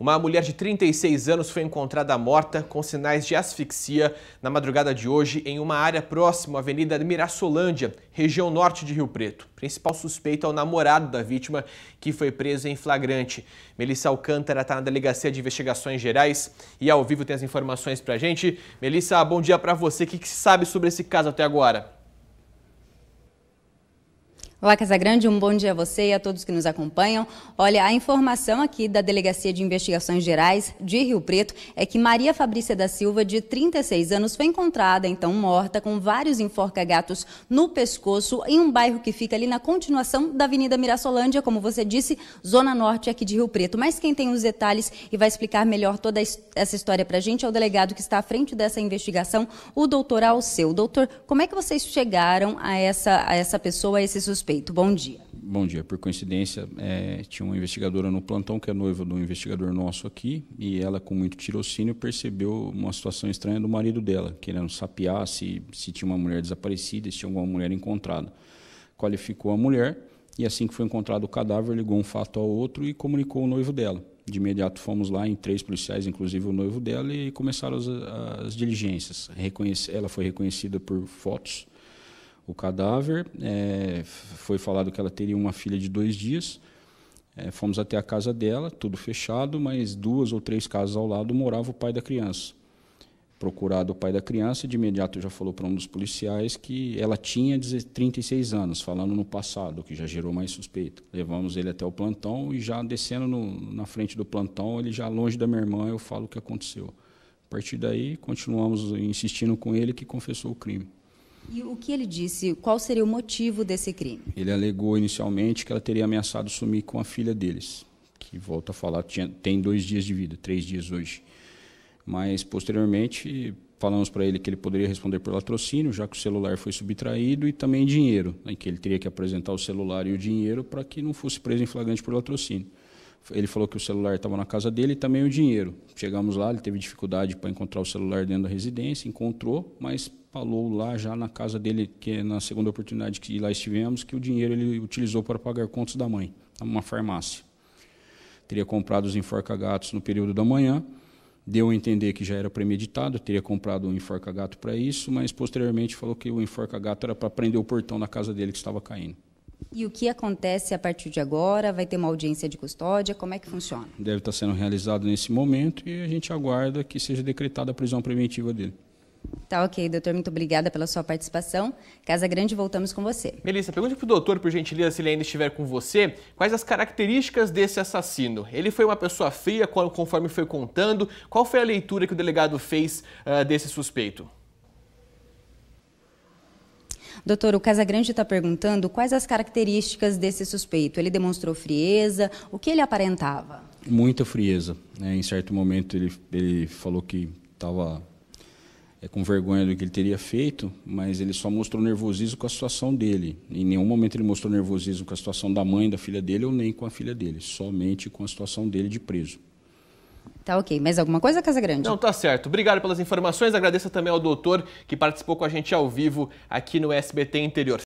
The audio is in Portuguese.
Uma mulher de 36 anos foi encontrada morta com sinais de asfixia na madrugada de hoje em uma área próxima à Avenida Mirassolândia, região norte de Rio Preto. Principal suspeito é o namorado da vítima, que foi preso em flagrante. Melissa Alcântara está na Delegacia de Investigações Gerais e ao vivo tem as informações para a gente. Melissa, bom dia para você. O que, que sabe sobre esse caso até agora? Olá, Casagrande, um bom dia a você e a todos que nos acompanham. Olha, a informação aqui da Delegacia de Investigações Gerais de Rio Preto é que Maria Fabrícia da Silva, de 36 anos, foi encontrada, então, morta com vários enforca-gatos no pescoço em um bairro que fica ali na continuação da Avenida Mirassolândia, como você disse, zona norte aqui de Rio Preto. Mas quem tem os detalhes e vai explicar melhor toda essa história para a gente é o delegado que está à frente dessa investigação, o doutor Alceu. Doutor, como é que vocês chegaram a essa, a essa pessoa, a esse suspeito? Bom dia. Bom dia. Por coincidência, é, tinha uma investigadora no plantão que é noiva de um investigador nosso aqui e ela, com muito tirocínio, percebeu uma situação estranha do marido dela, querendo sapiar se, se tinha uma mulher desaparecida, se tinha alguma mulher encontrada. Qualificou a mulher e, assim que foi encontrado o cadáver, ligou um fato ao outro e comunicou o noivo dela. De imediato fomos lá em três policiais, inclusive o noivo dela, e começaram as, as diligências. Reconhece, ela foi reconhecida por fotos o cadáver. É, foi falado que ela teria uma filha de dois dias. É, fomos até a casa dela, tudo fechado, mas duas ou três casas ao lado morava o pai da criança. Procurado o pai da criança, de imediato já falou para um dos policiais que ela tinha 36 anos, falando no passado, o que já gerou mais suspeita. Levamos ele até o plantão e já descendo no, na frente do plantão, ele já longe da minha irmã, eu falo o que aconteceu. A partir daí, continuamos insistindo com ele que confessou o crime. E o que ele disse? Qual seria o motivo desse crime? Ele alegou inicialmente que ela teria ameaçado sumir com a filha deles, que, volta a falar, tinha, tem dois dias de vida, três dias hoje. Mas, posteriormente, falamos para ele que ele poderia responder por latrocínio, já que o celular foi subtraído, e também dinheiro, em né, que ele teria que apresentar o celular e o dinheiro para que não fosse preso em flagrante por latrocínio. Ele falou que o celular estava na casa dele e também o dinheiro. Chegamos lá, ele teve dificuldade para encontrar o celular dentro da residência, encontrou, mas falou lá já na casa dele, que é na segunda oportunidade que lá estivemos, que o dinheiro ele utilizou para pagar contas da mãe, numa farmácia. Teria comprado os enforca-gatos no período da manhã, deu a entender que já era premeditado, teria comprado um enforca-gato para isso, mas posteriormente falou que o enforca-gato era para prender o portão da casa dele que estava caindo. E o que acontece a partir de agora? Vai ter uma audiência de custódia? Como é que funciona? Deve estar sendo realizado nesse momento e a gente aguarda que seja decretada a prisão preventiva dele. Tá ok, doutor, muito obrigada pela sua participação. Casa Grande, voltamos com você. Melissa, pergunte para o doutor, por gentileza, se ele ainda estiver com você, quais as características desse assassino? Ele foi uma pessoa fria, conforme foi contando? Qual foi a leitura que o delegado fez uh, desse suspeito? Doutor, o Casagrande está perguntando quais as características desse suspeito. Ele demonstrou frieza, o que ele aparentava? Muita frieza. Né? Em certo momento ele, ele falou que estava é, com vergonha do que ele teria feito, mas ele só mostrou nervosismo com a situação dele. Em nenhum momento ele mostrou nervosismo com a situação da mãe, da filha dele ou nem com a filha dele, somente com a situação dele de preso. Tá ok. Mais alguma coisa, Casa Grande? Não, tá certo. Obrigado pelas informações. Agradeço também ao doutor que participou com a gente ao vivo aqui no SBT Interior.